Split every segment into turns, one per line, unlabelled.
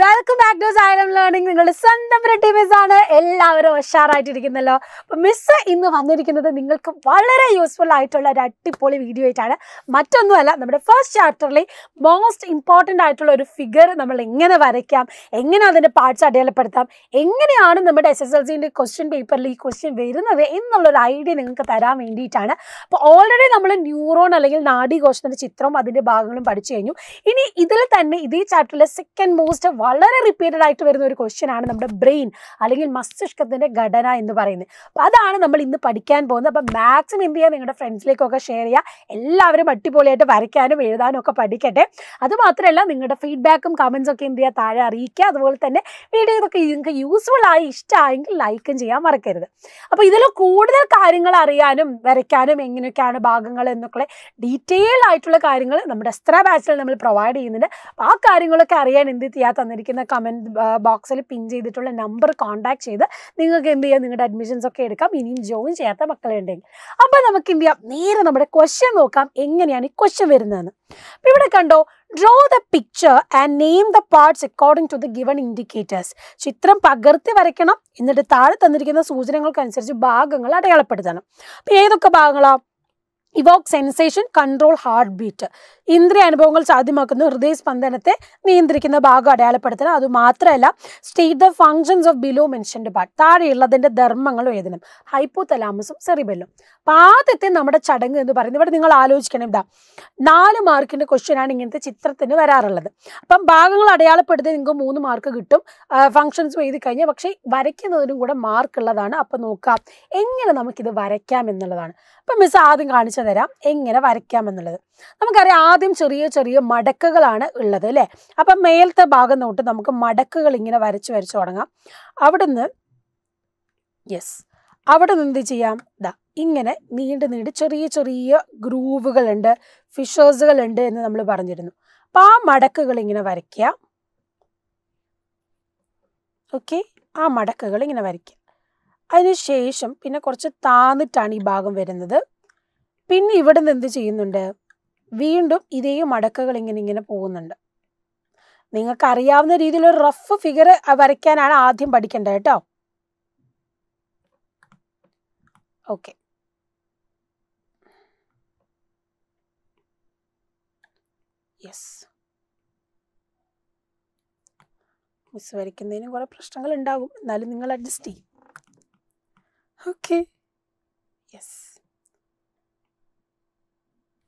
welcome back to Xylem learning നിങ്ങളുടെ സ്വന്തം ready miss ആണ് എല്ലാവരും ഉഷാറായിട്ടിരിക്കുന്നല്ലോ അപ്പം മിസ് ഇന്ന് വന്നിരിക്കുന്നത് നിങ്ങൾക്ക് വളരെ യൂസ്ഫുൾ ആയിട്ടുള്ള ഒരു അടിപൊളി വീഡിയോ ആയിട്ടാണ് മറ്റൊന്നുമല്ല നമ്മുടെ ഫസ്റ്റ് ചാപ്റ്ററിലെ മോസ്റ്റ് ഇമ്പോർട്ടൻ്റ് ആയിട്ടുള്ള ഒരു ഫിഗർ നമ്മൾ എങ്ങനെ വരയ്ക്കാം എങ്ങനെ അതിൻ്റെ പാർട്സ് അടയാളപ്പെടുത്താം എങ്ങനെയാണ് നമ്മുടെ എസ് എസ് എൽ സിൻ്റെ ക്വസ്റ്റ്യൻ പേപ്പറിൽ ഈ ക്വസ്റ്റ്യൻ വരുന്നത് എന്നുള്ളൊരു ഐഡിയ നിങ്ങൾക്ക് തരാൻ വേണ്ടിയിട്ടാണ് അപ്പോൾ ഓൾറെഡി നമ്മൾ ന്യൂറോൺ അല്ലെങ്കിൽ നാഡീകോശത്തിൻ്റെ ചിത്രവും അതിൻ്റെ ഭാഗങ്ങളും പഠിച്ചു കഴിഞ്ഞു ഇനി ഇതിൽ തന്നെ ഇതേ ചാപ്റ്ററിലെ സെക്കൻഡ് മോസ്റ്റ് വളരെ റിപ്പീറ്റഡ് ആയിട്ട് വരുന്ന ഒരു ക്വസ്റ്റ്യൻ ആണ് നമ്മുടെ ബ്രെയിൻ അല്ലെങ്കിൽ മസ്തിഷ്കത്തിന്റെ ഘടന എന്ന് പറയുന്നത് അപ്പൊ അതാണ് നമ്മൾ ഇന്ന് പഠിക്കാൻ പോകുന്നത് അപ്പൊ മാക്സിമം എന്ത് ചെയ്യുക നിങ്ങളുടെ ഫ്രണ്ട്സിലേക്കൊക്കെ ഷെയർ ചെയ്യുക എല്ലാവരും അടിപൊളിയായിട്ട് വരയ്ക്കാനും എഴുതാനും ഒക്കെ പഠിക്കട്ടെ അതുമാത്രമല്ല നിങ്ങളുടെ ഫീഡ്ബാക്കും കമൻസും ഒക്കെ എന്ത് ചെയ്യുക താഴെ അറിയിക്കുക അതുപോലെ തന്നെ വീഡിയോ ഇതൊക്കെ നിങ്ങൾക്ക് യൂസ്ഫുൾ ആയി ഇഷ്ടമായെങ്കിൽ ലൈക്കും ചെയ്യാൻ മറക്കരുത് അപ്പോൾ ഇതിൽ കൂടുതൽ കാര്യങ്ങൾ അറിയാനും വരയ്ക്കാനും എങ്ങനെയൊക്കെയാണ് ഭാഗങ്ങൾ എന്നൊക്കെ ഡീറ്റെയിൽ ആയിട്ടുള്ള കാര്യങ്ങൾ നമ്മുടെ എസ്ത്ര ബാച്ചിൽ നമ്മൾ പ്രൊവൈഡ് ചെയ്യുന്നുണ്ട് ആ കാര്യങ്ങളൊക്കെ അറിയാൻ എന്ത് ചെയ്യാത്ത തന്നിരിക്കുന്ന കമൻറ്റ് ബോക്സിൽ പിൻ ചെയ്തിട്ടുള്ള നമ്പർ കോൺടാക്ട് ചെയ്ത് നിങ്ങൾക്ക് എന്ത് ചെയ്യാം നിങ്ങളുടെ അഡ്മിഷൻസ് ഒക്കെ എടുക്കാം ഇനിയും ജോയിൻ ചെയ്യാത്ത മക്കളുണ്ടെങ്കിൽ അപ്പം നമുക്ക് എന്ത് ചെയ്യാം നേരെ നമ്മുടെ ക്വസ്റ്റ്യൻ നോക്കാം എങ്ങനെയാണ് ഈ ക്വസ്റ്റ്യൻ വരുന്നതെന്ന് അപ്പം ഇവിടെ കണ്ടോ draw the picture and name the parts according to the given indicators ചിത്രം പകർത്തി വരയ്ക്കണം എന്നിട്ട് താഴെ തന്നിരിക്കുന്ന സൂചനകൾക്കനുസരിച്ച് ഭാഗങ്ങൾ അടയാളപ്പെടുത്തണം അപ്പം ഏതൊക്കെ ഭാഗങ്ങളാണ് evoke sensation control heartbeat ഇന്ദ്രിയ അനുഭവങ്ങൾ സാധ്യമാക്കുന്ന ഹൃദയസ്പന്ദനത്തെ നിയന്ത്രിക്കുന്ന ഭാഗം അടയാളപ്പെടുത്തണം അതുമാത്രമല്ല state the functions of below mentioned part താഴെയുള്ളതിൻ്റെ ധർമ്മങ്ങൾ എഴുതണം ഹൈപ്പോ തലാമസും സെറിബെല്ലും ആദ്യത്തെ നമ്മുടെ ചടങ്ങ് എന്ന് പറയുന്നത് ഇവിടെ നിങ്ങൾ ആലോചിക്കണം ഇതാ നാല് മാർക്കിൻ്റെ ക്വസ്റ്റ്യനാണ് ഇങ്ങനത്തെ ചിത്രത്തിന് വരാറുള്ളത് അപ്പം ഭാഗങ്ങൾ അടയാളപ്പെടുത്തി നിങ്ങൾക്ക് മൂന്ന് മാർക്ക് കിട്ടും ഫങ്ഷൻസ് എഴുതി കഴിഞ്ഞാൽ പക്ഷേ വരയ്ക്കുന്നതിനും കൂടെ മാർക്കുള്ളതാണ് അപ്പം നോക്കാം എങ്ങനെ നമുക്കിത് വരയ്ക്കാം എന്നുള്ളതാണ് അപ്പം മിസ് ആദ്യം കാണിച്ചത് തരാം എങ്ങനെ വരയ്ക്കാമെന്നുള്ളത് നമുക്കറിയാം ആദ്യം ചെറിയ ചെറിയ മടക്കുകളാണ് ഉള്ളത് അല്ലേ അപ്പം മേലത്തെ ഭാഗം നോട്ട് നമുക്ക് മടക്കുകൾ ഇങ്ങനെ വരച്ച് വരച്ച് തുടങ്ങാം അവിടുന്ന് യെസ് അവിടെ നിന്ന് എന്ത് ചെയ്യാം ദാ ഇങ്ങനെ നീണ്ട് നീണ്ട് ചെറിയ ചെറിയ ഗ്രൂവുകളുണ്ട് ഫിഷേഴ്സുകളുണ്ട് എന്ന് നമ്മൾ പറഞ്ഞിരുന്നു അപ്പം ആ മടക്കുകൾ ഇങ്ങനെ വരയ്ക്കുക ഓക്കെ ആ മടക്കുകൾ ഇങ്ങനെ വരയ്ക്കുക അതിനുശേഷം പിന്നെ കുറച്ച് താന്നിട്ടാണ് ഈ ഭാഗം വരുന്നത് പിന്നെ ഇവിടെ നിന്ന് എന്ത് ചെയ്യുന്നുണ്ട് വീണ്ടും ഇതേ മടക്കുകൾ ഇങ്ങനെ ഇങ്ങനെ പോകുന്നുണ്ട് നിങ്ങൾക്ക് അറിയാവുന്ന രീതിയിൽ ഒരു റഫ് ഫിഗർ വരയ്ക്കാനാണ് ആദ്യം പഠിക്കേണ്ടത് കേട്ടോ ഓക്കെ യെസ് മിസ് വരയ്ക്കുന്നതിന് കുറേ പ്രശ്നങ്ങൾ ഉണ്ടാകും എന്നാലും നിങ്ങൾ അഡ്ജസ്റ്റ് ചെയ്യും ഓക്കെ യെസ്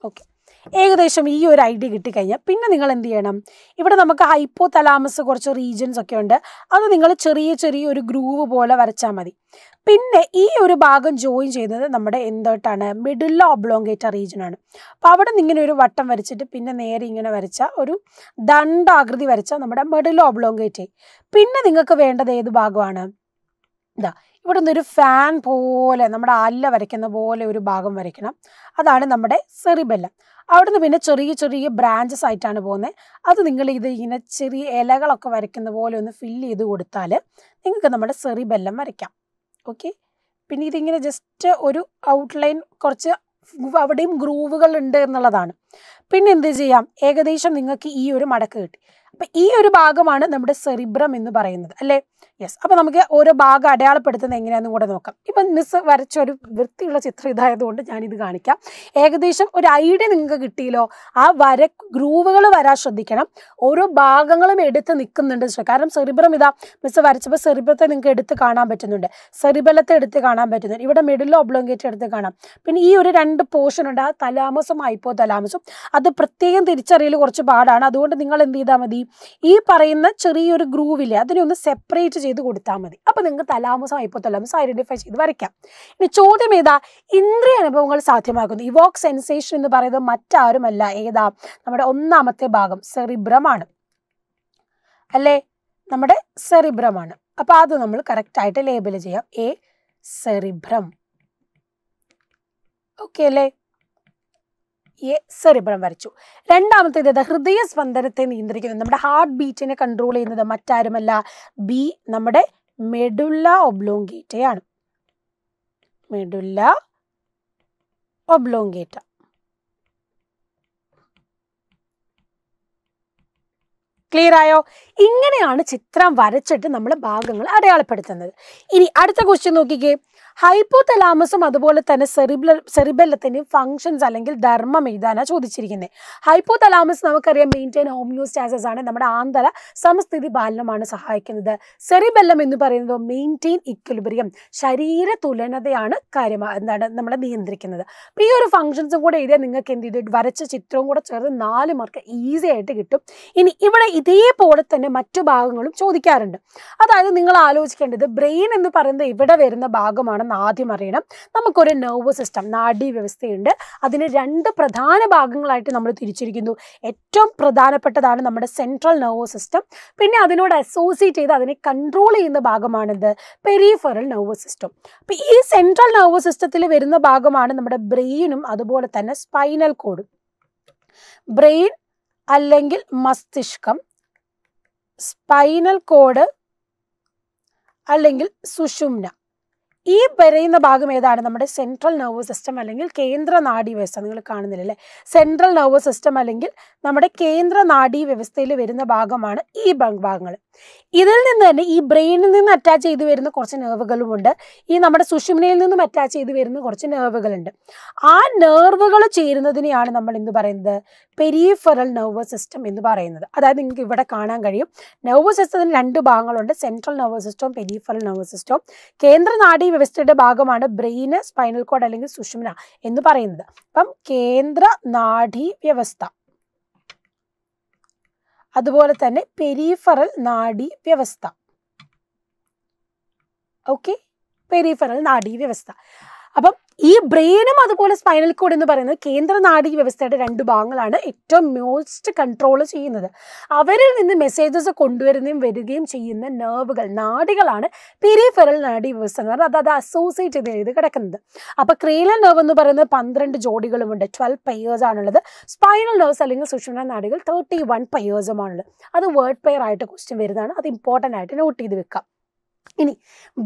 ഓക്കെ ഏകദേശം ഈ ഒരു ഐഡിയ കിട്ടിക്കഴിഞ്ഞാൽ പിന്നെ നിങ്ങൾ എന്ത് ചെയ്യണം ഇവിടെ നമുക്ക് ഹൈപ്പോ തലാമസ് കുറച്ച് റീജിയൻസ് ഒക്കെ ഉണ്ട് അത് നിങ്ങൾ ചെറിയ ചെറിയ ഒരു ഗ്രൂവ് പോലെ വരച്ചാൽ മതി പിന്നെ ഈ ഒരു ഭാഗം ജോയിൻ ചെയ്യുന്നത് നമ്മുടെ എന്തോട്ടാണ് മിഡിൽ ഓബ്ലോങ്കേറ്റ റീജിയൻ ആണ് അപ്പോൾ അവിടെ നിന്ന് ഇങ്ങനെ ഒരു വട്ടം വരച്ചിട്ട് പിന്നെ നേരെ ഇങ്ങനെ വരച്ച ഒരു ദണ്ഡാകൃതി വരച്ച നമ്മുടെ മിഡിൽ ഓബ്ലോങ്കേറ്റ് പിന്നെ നിങ്ങൾക്ക് വേണ്ടത് ഏത് ഭാഗമാണ് ഇതാ ഇവിടെ നിന്നൊരു ഫാൻ പോലെ നമ്മുടെ അല്ല വരയ്ക്കുന്ന പോലെ ഒരു ഭാഗം വരയ്ക്കണം അതാണ് നമ്മുടെ സെറിബെല്ലം അവിടെ നിന്ന് പിന്നെ ചെറിയ ചെറിയ ബ്രാഞ്ചസ് ആയിട്ടാണ് പോകുന്നത് അത് നിങ്ങൾ ഇത് ഇങ്ങനെ ചെറിയ ഇലകളൊക്കെ വരയ്ക്കുന്ന പോലെ ഒന്ന് ഫില്ല് ചെയ്ത് കൊടുത്താൽ നിങ്ങൾക്ക് നമ്മുടെ സെറിബെല്ലം വരയ്ക്കാം ഓക്കെ പിന്നെ ഇതിങ്ങനെ ജസ്റ്റ് ഒരു ഔട്ട്ലൈൻ കുറച്ച് അവിടെയും ഗ്രൂവുകൾ ഉണ്ട് എന്നുള്ളതാണ് പിന്നെ എന്ത് ചെയ്യാം ഏകദേശം നിങ്ങൾക്ക് ഈ ഒരു മടക്ക് കിട്ടി അപ്പം ഈ ഒരു ഭാഗമാണ് നമ്മുടെ സെറിബ്രം എന്ന് പറയുന്നത് അല്ലേ യെസ് അപ്പം നമുക്ക് ഓരോ ഭാഗം അടയാളപ്പെടുത്തുന്നത് എങ്ങനെയാണെന്നും കൂടെ നോക്കാം ഇപ്പം മിസ് വരച്ച ഒരു വൃത്തിയുള്ള ചിത്രം ഇതായതുകൊണ്ട് ഞാനിത് കാണിക്കാം ഏകദേശം ഒരു ഐഡിയ നിങ്ങൾക്ക് കിട്ടിയല്ലോ ആ വര ഗ്രൂവുകൾ വരാൻ ശ്രദ്ധിക്കണം ഓരോ ഭാഗങ്ങളും എടുത്ത് നിൽക്കുന്നുണ്ട് കാരണം സെറിബ്രം ഇതാ മിസ് വരച്ചപ്പോൾ സെറിബ്രത്തെ നിങ്ങൾക്ക് എടുത്ത് കാണാൻ പറ്റുന്നുണ്ട് സെറിബലത്തെ എടുത്ത് കാണാൻ പറ്റുന്നുണ്ട് ഇവിടെ മിഡിൽ ഒബ്ലോങ്കേറ്റ് എടുത്ത് കാണാം പിന്നെ ഈ ഒരു രണ്ട് പോർഷൻ ഉണ്ട് ആ തലാമസും ഐപ്പോ തലാമസും അത് പ്രത്യേകം തിരിച്ചറിയൽ കുറച്ച് പാടാണ് അതുകൊണ്ട് നിങ്ങൾ എന്ത് ചെയ്താൽ മതി ഈ പറയുന്ന ചെറിയൊരു ഗ്രൂവില്ലേ അതിനെ ഒന്ന് സെപ്പറേറ്റ് ചെയ്ത് കൊടുത്താൽ മതി അപ്പോൾ നിങ്ങൾക്ക് തലാമസം തലാമസം ഐഡന്റിഫൈ ചെയ്ത് വരയ്ക്കാം ഇനി ചോദ്യം ഏതാ ഇന്ദ്രിയ അനുഭവങ്ങൾ സാധ്യമാക്കുന്നു ഇവോക് സെൻസേഷൻ എന്ന് പറയുന്നത് മറ്റാരുമല്ല ഏതാ നമ്മുടെ ഒന്നാമത്തെ ഭാഗം സെറിബ്രമാണ് അല്ലേ നമ്മുടെ സെറിബ്രമാണ് അപ്പോൾ അത് നമ്മൾ ആയിട്ട് ലേബിൾ ചെയ്യാം എ സെറിബ്രം ഓക്കെ അല്ലേ എ സെറിബ്രം വരച്ചു ഇത് ഹൃദയ സ്പന്ദനത്തെ നിയന്ത്രിക്കുന്നത് നമ്മുടെ ഹാർട്ട് ബീറ്റിനെ കൺട്രോൾ ചെയ്യുന്നത് മറ്റാരുമല്ല ബി നമ്മുടെ മെഡുല്ല ഒബ്ലോങ്കേറ്റയാണ് മെഡുല്ല ഒബ്ലോങ്കേറ്റ ക്ലിയർ ആയോ ഇങ്ങനെയാണ് ചിത്രം വരച്ചിട്ട് നമ്മൾ ഭാഗങ്ങൾ അടയാളപ്പെടുത്തുന്നത് ഇനി അടുത്ത ക്വസ്റ്റ്യൻ നോക്കിക്കേ ഹൈപ്പോ തലാമസും അതുപോലെ തന്നെ സെറിബുലർ സെറിബെല്ലത്തിൻ്റെയും ഫങ്ഷൻസ് അല്ലെങ്കിൽ ധർമ്മം എഴുതാനാണ് ചോദിച്ചിരിക്കുന്നത് ഹൈപ്പോ തലാമസ് നമുക്കറിയാം മെയിൻറ്റെയിൻ ഹോമിയോസ്റ്റാസസ് ആണ് നമ്മുടെ ആന്തര സമസ്ഥിതി പാലനമാണ് സഹായിക്കുന്നത് സെറിബെല്ലം എന്ന് പറയുന്നത് മെയിൻറ്റെയിൻ ഇക്വലിബ്രിയം ശരീര തുലനതയാണ് കാര്യം എന്താണ് നമ്മളെ നിയന്ത്രിക്കുന്നത് അപ്പം ഈ ഒരു ഫംഗ്ഷൻസും കൂടെ എഴുതിയാൽ നിങ്ങൾക്ക് എന്ത് ചെയ്തു വരച്ച ചിത്രവും കൂടെ ചേർത്ത് നാല് മാർക്ക് ഈസി ആയിട്ട് കിട്ടും ഇനി ഇവിടെ ഇതേപോലെ തന്നെ മറ്റു ഭാഗങ്ങളും ചോദിക്കാറുണ്ട് അതായത് നിങ്ങൾ ആലോചിക്കേണ്ടത് ബ്രെയിൻ എന്ന് പറയുന്നത് ഇവിടെ വരുന്ന ഭാഗമാണ് എന്താണെന്ന് ആദ്യം അറിയണം നമുക്കൊരു നെർവ് സിസ്റ്റം നാഡി വ്യവസ്ഥയുണ്ട് അതിന് രണ്ട് പ്രധാന ഭാഗങ്ങളായിട്ട് നമ്മൾ തിരിച്ചിരിക്കുന്നു ഏറ്റവും പ്രധാനപ്പെട്ടതാണ് നമ്മുടെ സെൻട്രൽ നെർവ് സിസ്റ്റം പിന്നെ അതിനോട് അസോസിയേറ്റ് ചെയ്ത് അതിനെ കൺട്രോൾ ചെയ്യുന്ന ഭാഗമാണിത് പെരിഫറൽ നെർവ് സിസ്റ്റം അപ്പം ഈ സെൻട്രൽ നെർവ് സിസ്റ്റത്തിൽ വരുന്ന ഭാഗമാണ് നമ്മുടെ ബ്രെയിനും അതുപോലെ തന്നെ സ്പൈനൽ കോഡും ബ്രെയിൻ അല്ലെങ്കിൽ മസ്തിഷ്കം സ്പൈനൽ കോഡ് അല്ലെങ്കിൽ സുഷുംന ഈ പറയുന്ന ഭാഗം ഏതാണ് നമ്മുടെ സെൻട്രൽ നെർവസ് സിസ്റ്റം അല്ലെങ്കിൽ കേന്ദ്ര നാഡീ വ്യവസ്ഥ നിങ്ങൾ കാണുന്നില്ലല്ലേ സെൻട്രൽ നെർവസ് സിസ്റ്റം അല്ലെങ്കിൽ നമ്മുടെ കേന്ദ്ര നാഡീ വ്യവസ്ഥയിൽ വരുന്ന ഭാഗമാണ് ഈ ഭാഗങ്ങൾ ഇതിൽ നിന്ന് തന്നെ ഈ ബ്രെയിനിൽ നിന്ന് അറ്റാച്ച് ചെയ്ത് വരുന്ന കുറച്ച് ഉണ്ട് ഈ നമ്മുടെ സുഷുമ്നയിൽ നിന്നും അറ്റാച്ച് ചെയ്ത് വരുന്ന കുറച്ച് നെർവുകളുണ്ട് ആ നെർവുകൾ ചേരുന്നതിനെയാണ് നമ്മൾ എന്ത് പറയുന്നത് പെരിഫറൽ നെർവസ് സിസ്റ്റം എന്ന് പറയുന്നത് അതായത് നിങ്ങൾക്ക് ഇവിടെ കാണാൻ കഴിയും നെർവസ് സിസ്റ്റത്തിന് രണ്ട് ഭാഗങ്ങളുണ്ട് സെൻട്രൽ നെർവസ് സിസ്റ്റവും പെരിഫറൽ നെർവസ് സിസ്റ്റവും കേന്ദ്ര നാഡീ വ്യവസ്ഥയുടെ ഭാഗമാണ് ബ്രെയിന് സ്പൈനൽ കോഡ് അല്ലെങ്കിൽ സുഷുമ്ന എന്ന് പറയുന്നത് അപ്പം കേന്ദ്ര നാഡീ വ്യവസ്ഥ അതുപോലെ തന്നെ പെരീഫറൽ നാഡി വ്യവസ്ഥ ഓക്കെ പെരീഫറൽ നാഡി വ്യവസ്ഥ അപ്പം ഈ ബ്രെയിനും അതുപോലെ സ്പൈനൽ കോഡ് എന്ന് പറയുന്നത് കേന്ദ്ര നാടി വ്യവസ്ഥയുടെ രണ്ട് ഭാഗങ്ങളാണ് ഏറ്റവും മോസ്റ്റ് കൺട്രോൾ ചെയ്യുന്നത് അവരിൽ നിന്ന് മെസ്സേജസ് കൊണ്ടുവരുന്നതും വരികയും ചെയ്യുന്ന നേർവുകൾ നാഡികളാണ് പെരിഫെറൽ നാഡി വ്യവസ്ഥ എന്ന് പറഞ്ഞാൽ അത് അസോസിയേറ്റ് ചെയ്ത് എഴുതി കിടക്കുന്നത് അപ്പോൾ ക്രീല നേർവ് എന്ന് പറയുന്നത് പന്ത്രണ്ട് ജോഡികളുമുണ്ട് ട്വൽവ് പയേഴ്സ് ആണുള്ളത് സ്പൈനൽ നേർവ്സ് അല്ലെങ്കിൽ സുഷമ നാഡികൾ തേർട്ടി വൺ പയേഴ്സുമാണുള്ളത് അത് വേർഡ് പെയർ ആയിട്ട് ക്വസ്റ്റ്യൻ വരുന്നതാണ് അത് ഇമ്പോർട്ടൻ്റ് ആയിട്ട് നോട്ട് ചെയ്ത് വെക്കാം ഇനി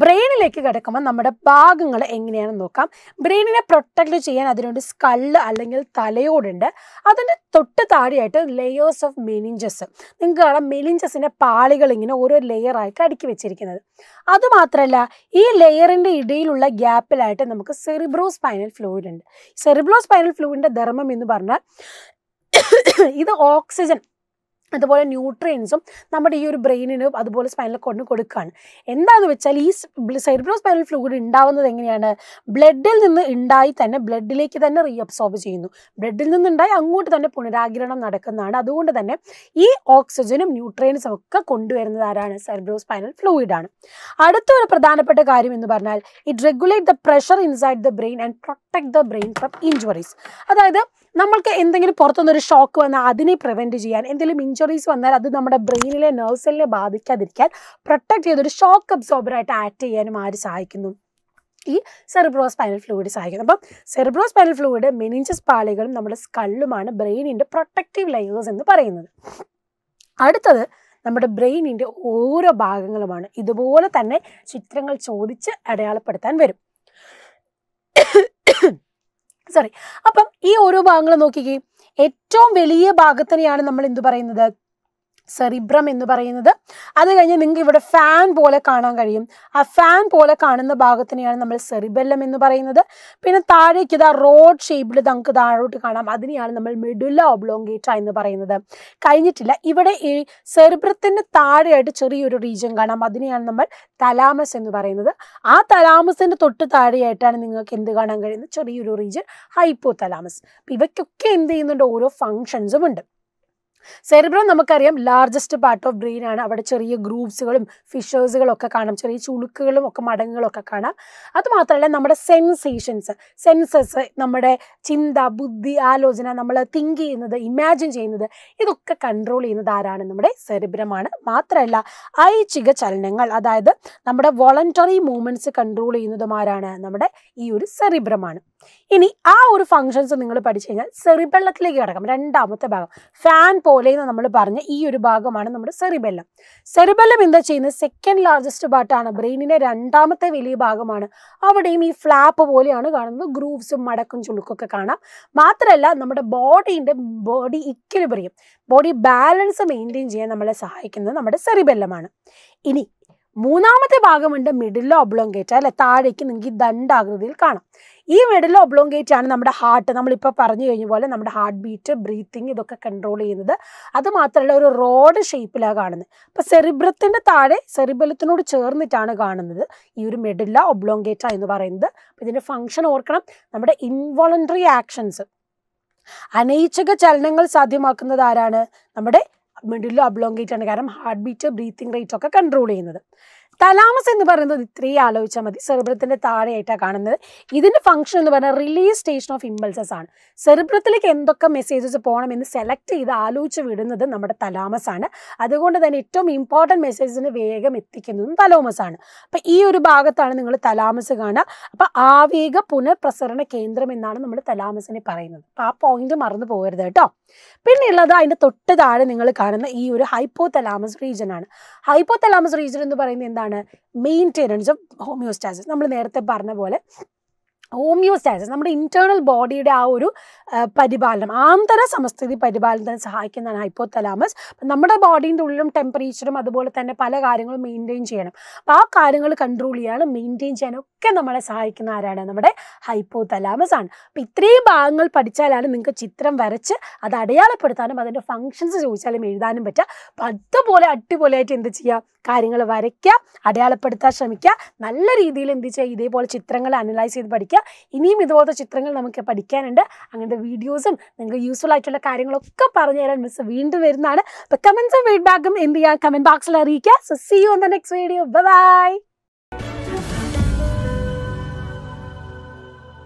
ബ്രെയിനിലേക്ക് കിടക്കുമ്പോൾ നമ്മുടെ ഭാഗങ്ങൾ എങ്ങനെയാണെന്ന് നോക്കാം ബ്രെയിനിനെ പ്രൊട്ടക്ട് ചെയ്യാൻ അതിനുണ്ട് സ്കള്ള് അല്ലെങ്കിൽ തലയോടുണ്ട് അതിൻ്റെ തൊട്ട് താഴെയായിട്ട് ലെയേഴ്സ് ഓഫ് മെനിഞ്ചസ് നിങ്ങൾക്ക് കാണാം മെലിഞ്ചസിൻ്റെ പാളികൾ ഇങ്ങനെ ഓരോ ലെയറായിട്ട് അടുക്കി വെച്ചിരിക്കുന്നത് അതുമാത്രമല്ല ഈ ലെയറിൻ്റെ ഇടയിലുള്ള ഗ്യാപ്പിലായിട്ട് നമുക്ക് സെറിബ്രോ സ്പൈനൽ ഫ്ലൂയിഡ് ഉണ്ട് സെറിബ്രോ സ്പൈനൽ ഫ്ലൂയിഡിൻ്റെ ധർമ്മം എന്ന് പറഞ്ഞാൽ ഇത് ഓക്സിജൻ അതുപോലെ ന്യൂട്രിയൻസും നമ്മുടെ ഈ ഒരു ബ്രെയിനിന് അതുപോലെ സ്പൈനൽ കോഡിന് കൊടുക്കുകയാണ് എന്താണെന്ന് വെച്ചാൽ ഈ സെറിബ്രോ സ്പൈനൽ ഫ്ലൂയിഡ് ഉണ്ടാവുന്നത് എങ്ങനെയാണ് ബ്ലഡിൽ നിന്ന് ഉണ്ടായി തന്നെ ബ്ലഡിലേക്ക് തന്നെ റീഅബ്സോർബ് ചെയ്യുന്നു ബ്ലഡിൽ നിന്നുണ്ടായി അങ്ങോട്ട് തന്നെ പുനരാഗ്രഹണം നടക്കുന്നതാണ് അതുകൊണ്ട് തന്നെ ഈ ഓക്സിജനും ന്യൂട്രിയൻസും ഒക്കെ കൊണ്ടുവരുന്നത് ആരാണ് സെറിബ്രോ സ്പൈനൽ ഫ്ലൂയിഡ് ആണ് അടുത്ത ഒരു പ്രധാനപ്പെട്ട കാര്യം എന്ന് പറഞ്ഞാൽ it regulate the pressure inside the brain and protect the brain from injuries അതായത് നമ്മൾക്ക് എന്തെങ്കിലും പുറത്തുനിന്നൊരു ഷോക്ക് വന്നാൽ അതിനെ പ്രിവെൻറ്റ് ചെയ്യാൻ എന്തെങ്കിലും ഇഞ്ചുറീസ് വന്നാൽ അത് നമ്മുടെ ബ്രെയിനിലെ നെർവ് സെല്ലിനെ ബാധിക്കാതിരിക്കാൻ പ്രൊട്ടക്ട് ചെയ്തൊരു ഷോക്ക് അബ്സോർബറായിട്ട് ആക്ട് ചെയ്യാനും ആര് സഹായിക്കുന്നു ഈ സെറിബ്രോ സ്പൈനൽ ഫ്ലൂയിഡ് സഹായിക്കുന്നു അപ്പം സെറിബ്രോ സ്പൈനൽ ഫ്ലൂയിഡ് മെനിഞ്ചസ് പാളികളും നമ്മുടെ സ്കള്ളുമാണ് ബ്രെയിനിൻ്റെ പ്രൊട്ടക്റ്റീവ് ലെയേഴ്സ് എന്ന് പറയുന്നത് അടുത്തത് നമ്മുടെ ബ്രെയിനിൻ്റെ ഓരോ ഭാഗങ്ങളുമാണ് ഇതുപോലെ തന്നെ ചിത്രങ്ങൾ ചോദിച്ച് അടയാളപ്പെടുത്താൻ വരും സോറി അപ്പം ഈ ഓരോ ഭാഗങ്ങൾ നോക്കിക്കേ ഏറ്റവും വലിയ ഭാഗത്തിനെയാണ് നമ്മൾ എന്തു പറയുന്നത് സെറിബ്രം എന്ന് പറയുന്നത് അത് കഴിഞ്ഞ് നിങ്ങൾക്ക് ഇവിടെ ഫാൻ പോലെ കാണാൻ കഴിയും ആ ഫാൻ പോലെ കാണുന്ന ഭാഗത്തിനെയാണ് നമ്മൾ സെറിബെല്ലം എന്ന് പറയുന്നത് പിന്നെ താഴേക്ക് ഇതാ റോഡ് ഷേപ്പിൽ നമുക്ക് താഴോട്ട് കാണാം അതിനെയാണ് നമ്മൾ മിഡുല ഒബ്ലോങ്കേറ്റ എന്ന് പറയുന്നത് കഴിഞ്ഞിട്ടില്ല ഇവിടെ ഈ സെറിബ്രത്തിന് താഴെയായിട്ട് ചെറിയൊരു റീജിയൻ കാണാം അതിനെയാണ് നമ്മൾ തലാമസ് എന്ന് പറയുന്നത് ആ തലാമസിൻ്റെ തൊട്ട് താഴെയായിട്ടാണ് നിങ്ങൾക്ക് എന്ത് കാണാൻ കഴിയുന്നത് ചെറിയൊരു റീജിയൻ ഹൈപ്പോ തലാമസ് ഇവയ്ക്കൊക്കെ എന്ത് ചെയ്യുന്നുണ്ട് ഓരോ ഫങ്ഷൻസും ഉണ്ട് സെറിബ്രം നമുക്കറിയാം ലാർജസ്റ്റ് പാർട്ട് ഓഫ് ബ്രെയിൻ ആണ് അവിടെ ചെറിയ ഗ്രൂപ്പ്സുകളും ഫിഷേഴ്സുകളും ഒക്കെ കാണാം ചെറിയ ചുളുക്കുകളും ഒക്കെ മടങ്ങുകളൊക്കെ കാണാം അതുമാത്രമല്ല നമ്മുടെ സെൻസേഷൻസ് സെൻസസ് നമ്മുടെ ചിന്ത ബുദ്ധി ആലോചന നമ്മൾ തിങ്ക് ചെയ്യുന്നത് ഇമാജിൻ ചെയ്യുന്നത് ഇതൊക്കെ കൺട്രോൾ ചെയ്യുന്നത് ആരാണ് നമ്മുടെ സെറിബ്രമാണ് മാത്രമല്ല ഐച്ഛിക ചലനങ്ങൾ അതായത് നമ്മുടെ വോളണ്ടറി മൂവ്മെൻറ്റ്സ് കൺട്രോൾ ചെയ്യുന്നതുമാരാണ് നമ്മുടെ ഈ ഒരു സെറിബ്രമാണ് ഇനി ആ ഒരു ഫങ്ഷൻസ് നിങ്ങൾ പഠിച്ചു കഴിഞ്ഞാൽ സെറിബെള്ളത്തിലേക്ക് കിടക്കാം രണ്ടാമത്തെ ഭാഗം ഫാൻ പോലെ എന്ന് നമ്മൾ പറഞ്ഞ ഈ ഒരു ഭാഗമാണ് നമ്മുടെ സെറിബെല്ലം സെറിബെല്ലം എന്താ ചെയ്യുന്നത് സെക്കൻഡ് ലാർജസ്റ്റ് പാർട്ടാണ് ബ്രെയിനിൻ്റെ രണ്ടാമത്തെ വലിയ ഭാഗമാണ് അവിടെയും ഈ ഫ്ലാപ്പ് പോലെയാണ് കാണുന്നത് ഗ്രൂവ്സും മടക്കും ചുളുക്കൊക്കെ കാണാം മാത്രമല്ല നമ്മുടെ ബോഡീൻ്റെ body equilibrium body balance maintain ചെയ്യാൻ നമ്മളെ സഹായിക്കുന്നത് നമ്മുടെ സെറിബെല്ലമാണ് ഇനി മൂന്നാമത്തെ ഭാഗമുണ്ട് മിഡിൽ ഓബ്ലോങ്കേറ്റ അല്ലെ താഴേക്ക് നിങ്ങൾക്ക് ഈ ദണ്ഡാകൃതിയിൽ കാണാം ഈ മെഡൽ ഒബ്ലോങ്കേറ്റ് ആണ് നമ്മുടെ ഹാർട്ട് നമ്മളിപ്പോൾ പറഞ്ഞു കഴിഞ്ഞ പോലെ നമ്മുടെ ഹാർട്ട് ബീറ്റ് ബ്രീത്തിങ് ഇതൊക്കെ കൺട്രോൾ ചെയ്യുന്നത് അത് മാത്രമല്ല ഒരു റോഡ് ഷേപ്പിലാണ് കാണുന്നത് അപ്പോൾ സെറിബ്രത്തിൻ്റെ താഴെ സെറിബലത്തിനോട് ചേർന്നിട്ടാണ് കാണുന്നത് ഈ ഒരു മിഡില്ല ഒബ്ലോങ്കേറ്റ എന്ന് പറയുന്നത് അപ്പോൾ ഇതിൻ്റെ ഫങ്ഷൻ ഓർക്കണം നമ്മുടെ ഇൻവോളണ്ടറി ആക്ഷൻസ് അനൈച്ഛിക ചലനങ്ങൾ സാധ്യമാക്കുന്നത് ആരാണ് നമ്മുടെ മിഡിൽ ഒബ്ലോങ്കേറ്റ് ആണ് കാരണം ഹാർട്ട് ബീറ്റ് ബ്രീത്തിങ് റേറ്റ് ഒക്കെ കൺട്രോൾ ചെയ്യുന്നത് തലാമസ് എന്ന് പറയുന്നത് ഇത്രയും ആലോചിച്ചാൽ മതി സെറിബ്രത്തിൻ്റെ താഴെയായിട്ടാണ് കാണുന്നത് ഇതിൻ്റെ ഫംഗ്ഷൻ എന്ന് പറഞ്ഞാൽ റിലീസ് സ്റ്റേഷൻ ഓഫ് ഇമ്പൾസസ് ആണ് സെറിബ്രത്തിലേക്ക് എന്തൊക്കെ മെസ്സേജസ് പോകണം എന്ന് സെലക്ട് ചെയ്ത് ആലോചിച്ച് വിടുന്നത് നമ്മുടെ തലാമസ് ആണ് അതുകൊണ്ട് തന്നെ ഏറ്റവും ഇമ്പോർട്ടൻറ്റ് മെസ്സേജസിന് വേഗം എത്തിക്കുന്നതും തലോമസ് ആണ് അപ്പം ഈ ഒരു ഭാഗത്താണ് നിങ്ങൾ തലാമസ് കാണുക അപ്പം ആവേഗ പുനഃപ്രസരണ കേന്ദ്രം എന്നാണ് നമ്മൾ തലാമസിനെ പറയുന്നത് അപ്പം ആ പോയിന്റ് മറന്നു പോകരുത് കേട്ടോ പിന്നെയുള്ളത് അതിൻ്റെ തൊട്ട് താഴെ നിങ്ങൾ കാണുന്ന ഈ ഒരു ഹൈപ്പോ തലാമസ് റീജിയൻ ആണ് ഹൈപ്പോ തലാമസ് റീജിയൻ എന്ന് പറയുന്നത് എന്താണ് എന്താണ് മെയിൻറ്റെനൻസ് ഓഫ് ഹോമിയോസ്റ്റാസിസ് നമ്മൾ നേരത്തെ പറഞ്ഞ പോലെ ഹോമിയോസ്റ്റാസിസ് നമ്മുടെ ഇൻറ്റേർണൽ ബോഡിയുടെ ആ ഒരു പരിപാലനം ആന്തര സമസ്ഥിതി പരിപാലനത്തിന് സഹായിക്കുന്നതാണ് ഹൈപ്പോ തലാമസ് നമ്മുടെ ബോഡീൻ്റെ ഉള്ളിലും ടെമ്പറേച്ചറും അതുപോലെ തന്നെ പല കാര്യങ്ങളും മെയിൻറ്റെയിൻ ചെയ്യണം അപ്പോൾ ആ കാര്യങ്ങൾ കൺട്രോൾ ചെയ്യാനും മെയിൻറ്റെയിൻ ചെയ്യാനും ഒക്കെ നമ്മളെ സഹായിക്കുന്ന ആരാണ് നമ്മുടെ ഹൈപ്പോ തലാമസ് ആണ് അപ്പം ഇത്രയും ഭാഗങ്ങൾ പഠിച്ചാലാണ് നിങ്ങൾക്ക് ചിത്രം വരച്ച് അത് അടയാളപ്പെടുത്താനും അതിൻ്റെ ഫങ്ഷൻസ് ചോദിച്ചാലും എഴുതാനും പറ്റുക അപ്പം അതുപോലെ അടിപൊളിയായിട്ട് എന്ത് ചെയ്യുക കാര്യങ്ങൾ വരയ്ക്കുക അടയാളപ്പെടുത്താൻ ശ്രമിക്കുക നല്ല രീതിയിൽ എന്ത് ചെയ്യുക ഇതേപോലെ ചിത്രങ്ങൾ അനലൈസ് ചെയ്ത് പഠിക്കുക ഇനിയും ഇതുപോലത്തെ ചിത്രങ്ങൾ നമുക്ക് പഠിക്കാനുണ്ട് അങ്ങനത്തെ വീഡിയോസും നിങ്ങൾക്ക് യൂസ്ഫുൾ ആയിട്ടുള്ള കാര്യങ്ങളൊക്കെ പറഞ്ഞു തരാൻ മിസ് വീണ്ടും വരുന്നതാണ് അപ്പം കമൻസും ഫീഡ്ബാക്കും എന്ത് ചെയ്യുക കമൻറ്റ് ബോക്സിൽ അറിയിക്കുക so see you on the next video by